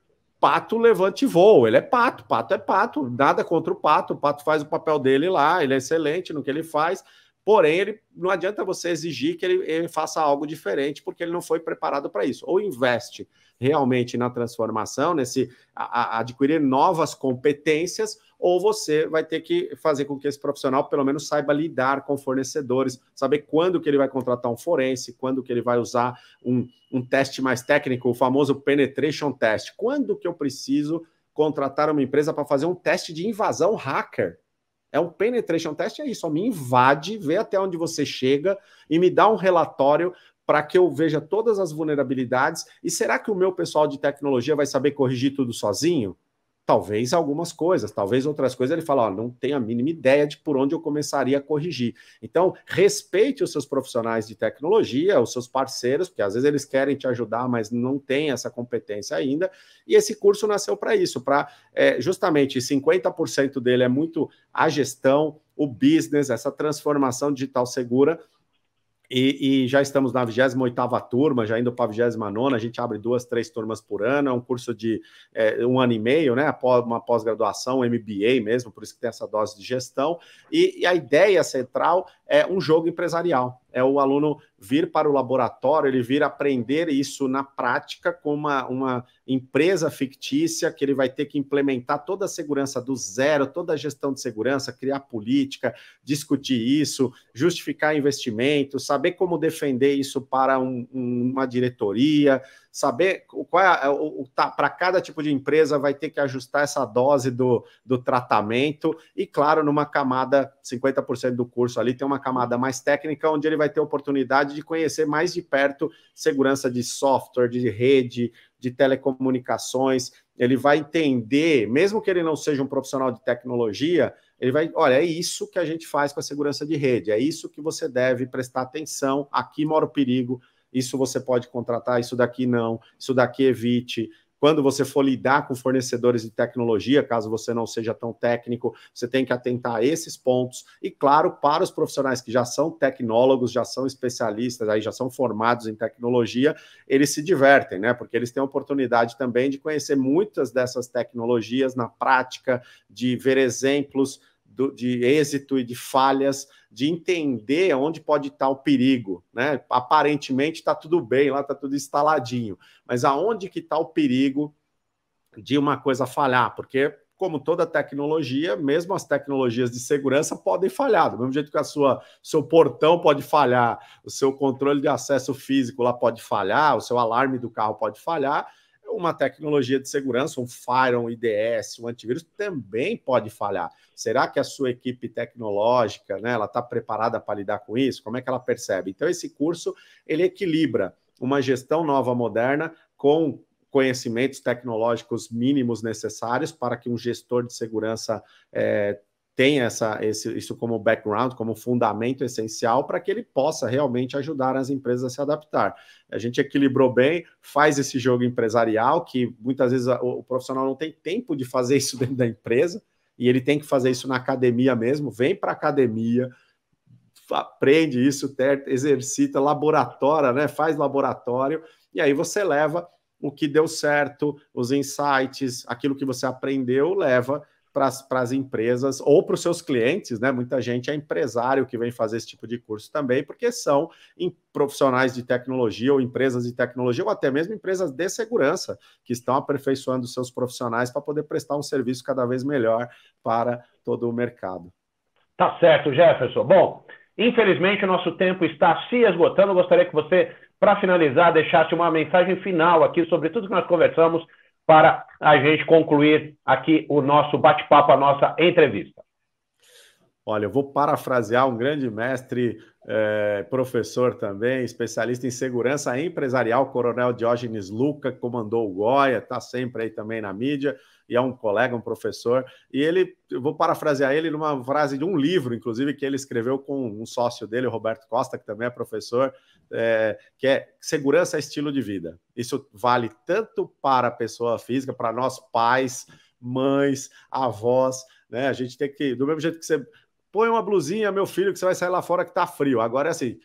S2: pato levante voo. Ele é pato, pato é pato, nada contra o pato, o pato faz o papel dele lá, ele é excelente no que ele faz. Porém, ele, não adianta você exigir que ele, ele faça algo diferente, porque ele não foi preparado para isso. Ou investe realmente na transformação, nesse né, a, a adquirir novas competências, ou você vai ter que fazer com que esse profissional pelo menos saiba lidar com fornecedores, saber quando que ele vai contratar um forense, quando que ele vai usar um, um teste mais técnico, o famoso penetration test. Quando que eu preciso contratar uma empresa para fazer um teste de invasão hacker? É um penetration test, é isso, me invade, vê até onde você chega e me dá um relatório para que eu veja todas as vulnerabilidades. E será que o meu pessoal de tecnologia vai saber corrigir tudo sozinho? Talvez algumas coisas, talvez outras coisas ele fala, ó, não tenho a mínima ideia de por onde eu começaria a corrigir. Então, respeite os seus profissionais de tecnologia, os seus parceiros, porque às vezes eles querem te ajudar, mas não tem essa competência ainda. E esse curso nasceu para isso, para é, justamente 50% dele é muito a gestão, o business, essa transformação digital segura, e, e já estamos na 28ª turma, já indo para a 29 a gente abre duas, três turmas por ano, é um curso de é, um ano e meio, né? Uma pós-graduação, MBA mesmo, por isso que tem essa dose de gestão. E, e a ideia central é um jogo empresarial. É o aluno vir para o laboratório, ele vir aprender isso na prática com uma, uma empresa fictícia que ele vai ter que implementar toda a segurança do zero, toda a gestão de segurança, criar política, discutir isso, justificar investimento, saber como defender isso para um, uma diretoria, saber qual é, é o, o tá, para cada tipo de empresa vai ter que ajustar essa dose do, do tratamento e claro numa camada 50% do curso ali tem uma camada mais técnica onde ele vai ter oportunidade de conhecer mais de perto segurança de software, de rede, de telecomunicações, ele vai entender, mesmo que ele não seja um profissional de tecnologia, ele vai, olha, é isso que a gente faz com a segurança de rede, é isso que você deve prestar atenção, aqui mora o perigo, isso você pode contratar, isso daqui não, isso daqui evite. Quando você for lidar com fornecedores de tecnologia, caso você não seja tão técnico, você tem que atentar a esses pontos. E, claro, para os profissionais que já são tecnólogos, já são especialistas, aí já são formados em tecnologia, eles se divertem, né? Porque eles têm a oportunidade também de conhecer muitas dessas tecnologias na prática, de ver exemplos do, de êxito e de falhas, de entender onde pode estar o perigo, né? Aparentemente está tudo bem, lá está tudo instaladinho, mas aonde que está o perigo de uma coisa falhar? Porque como toda tecnologia, mesmo as tecnologias de segurança podem falhar, do mesmo jeito que a sua seu portão pode falhar, o seu controle de acesso físico lá pode falhar, o seu alarme do carro pode falhar, uma tecnologia de segurança, um Fire, um IDS, um antivírus, também pode falhar. Será que a sua equipe tecnológica, né, ela está preparada para lidar com isso? Como é que ela percebe? Então, esse curso, ele equilibra uma gestão nova, moderna, com conhecimentos tecnológicos mínimos necessários para que um gestor de segurança é, tem essa, esse, isso como background, como fundamento essencial para que ele possa realmente ajudar as empresas a se adaptar. A gente equilibrou bem, faz esse jogo empresarial, que muitas vezes o, o profissional não tem tempo de fazer isso dentro da empresa, e ele tem que fazer isso na academia mesmo, vem para a academia, aprende isso, ter, exercita, laboratória, né? faz laboratório, e aí você leva o que deu certo, os insights, aquilo que você aprendeu, leva para as empresas ou para os seus clientes, né? Muita gente é empresário que vem fazer esse tipo de curso também, porque são profissionais de tecnologia ou empresas de tecnologia ou até mesmo empresas de segurança que estão aperfeiçoando seus profissionais para poder prestar um serviço cada vez melhor para todo o mercado.
S1: Tá certo, Jefferson. Bom, infelizmente o nosso tempo está se esgotando. Eu gostaria que você, para finalizar, deixasse uma mensagem final aqui sobre tudo que nós conversamos para a gente concluir aqui o nosso bate-papo, a nossa entrevista.
S2: Olha, eu vou parafrasear um grande mestre, eh, professor também, especialista em segurança empresarial, Coronel Diógenes Luca, que comandou o Goia, está sempre aí também na mídia, e é um colega, um professor. E ele, eu vou parafrasear ele numa frase de um livro, inclusive, que ele escreveu com um sócio dele, Roberto Costa, que também é professor, eh, que é Segurança é Estilo de Vida. Isso vale tanto para a pessoa física, para nós pais, mães, avós, né? A gente tem que, do mesmo jeito que você Põe uma blusinha, meu filho, que você vai sair lá fora que tá frio. Agora é assim,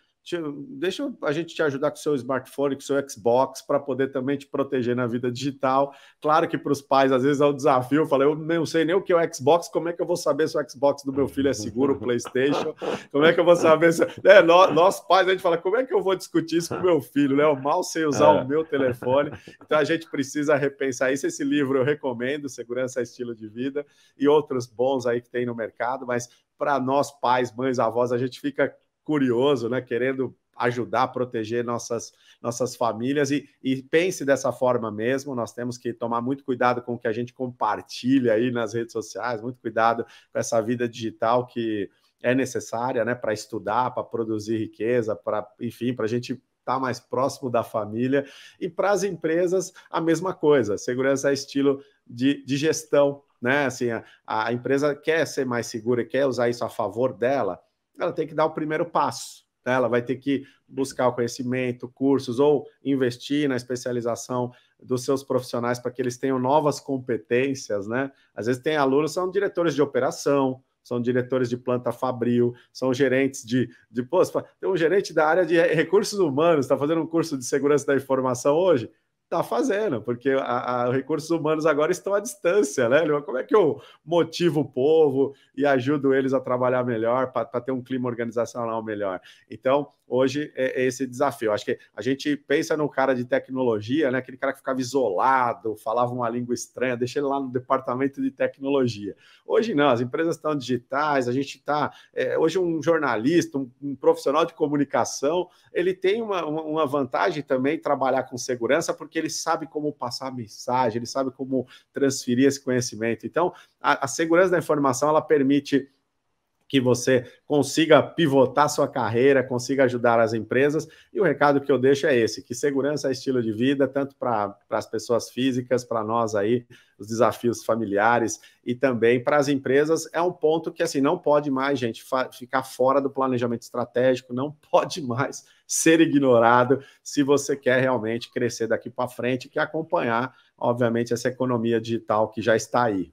S2: deixa a gente te ajudar com o seu smartphone, com o seu Xbox, para poder também te proteger na vida digital. Claro que para os pais, às vezes, é um desafio. Eu falei, eu não sei nem o que é o Xbox, como é que eu vou saber se o Xbox do meu filho é seguro, o PlayStation? Como é que eu vou saber se. Né, nós, nós, pais, a gente fala, como é que eu vou discutir isso com meu filho? Né? Eu mal sei usar é. o meu telefone. Então a gente precisa repensar isso. Esse livro eu recomendo, Segurança Estilo de Vida, e outros bons aí que tem no mercado, mas para nós pais, mães, avós, a gente fica curioso, né? Querendo ajudar a proteger nossas, nossas famílias e, e, pense dessa forma mesmo. Nós temos que tomar muito cuidado com o que a gente compartilha aí nas redes sociais, muito cuidado com essa vida digital que é necessária, né, para estudar, para produzir riqueza, para, enfim, para a gente estar tá mais próximo da família e para as empresas a mesma coisa. Segurança é estilo de, de gestão, né? Assim, a, a empresa quer ser mais segura, e quer usar isso a favor dela ela tem que dar o primeiro passo. Né? Ela vai ter que buscar o conhecimento, cursos ou investir na especialização dos seus profissionais para que eles tenham novas competências, né? Às vezes tem alunos são diretores de operação, são diretores de planta fabril, são gerentes de, de pô, tem um gerente da área de recursos humanos, está fazendo um curso de segurança da informação hoje, está fazendo, porque a, a, recursos humanos agora estão à distância, né? Como é que eu motivo o povo e ajudo eles a trabalhar melhor para ter um clima organizacional melhor? Então, hoje é, é, esse desafio. Acho que a gente pensa no cara de tecnologia, né? Aquele cara que ficava isolado, falava uma língua estranha, deixa ele lá no departamento de tecnologia. Hoje não, as empresas estão digitais, a gente está. É, hoje um jornalista, um, um, profissional de comunicação, ele tem uma, uma vantagem também trabalhar com segurança, porque ele sabe como passar a mensagem, ele sabe como transferir esse conhecimento. Então, a, a segurança da informação ela permite que você consiga pivotar sua carreira, consiga ajudar as empresas. E o recado que eu deixo é esse: que segurança é estilo de vida, tanto para as pessoas físicas, para nós aí, os desafios familiares e também para as empresas. É um ponto que assim não pode mais, gente, ficar fora do planejamento estratégico, não [laughs] pode mais ser ignorado se você quer realmente crescer daqui para frente, que acompanhar, obviamente, essa economia
S1: digital que já está aí.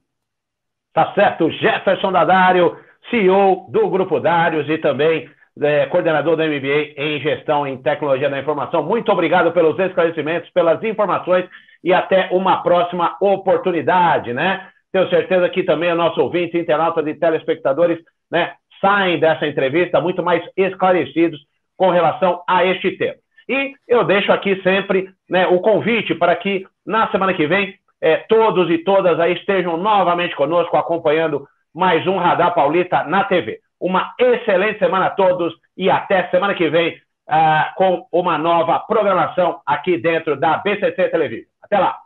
S1: Tá certo, Jefferson Dadário CEO do Grupo Dários e também é, coordenador da MBA em Gestão em Tecnologia da Informação. Muito obrigado pelos esclarecimentos, pelas informações e até uma próxima oportunidade, né? Tenho certeza que também o nosso ouvinte, internauta e telespectadores, né, saem dessa entrevista muito mais esclarecidos com relação a este tema. E eu deixo aqui sempre né, o convite para que na semana que vem é, todos e todas aí estejam novamente conosco acompanhando mais um Radar Paulista na TV. Uma excelente semana a todos e até semana que vem uh, com uma nova programação aqui dentro da BCC Televisão. Até lá!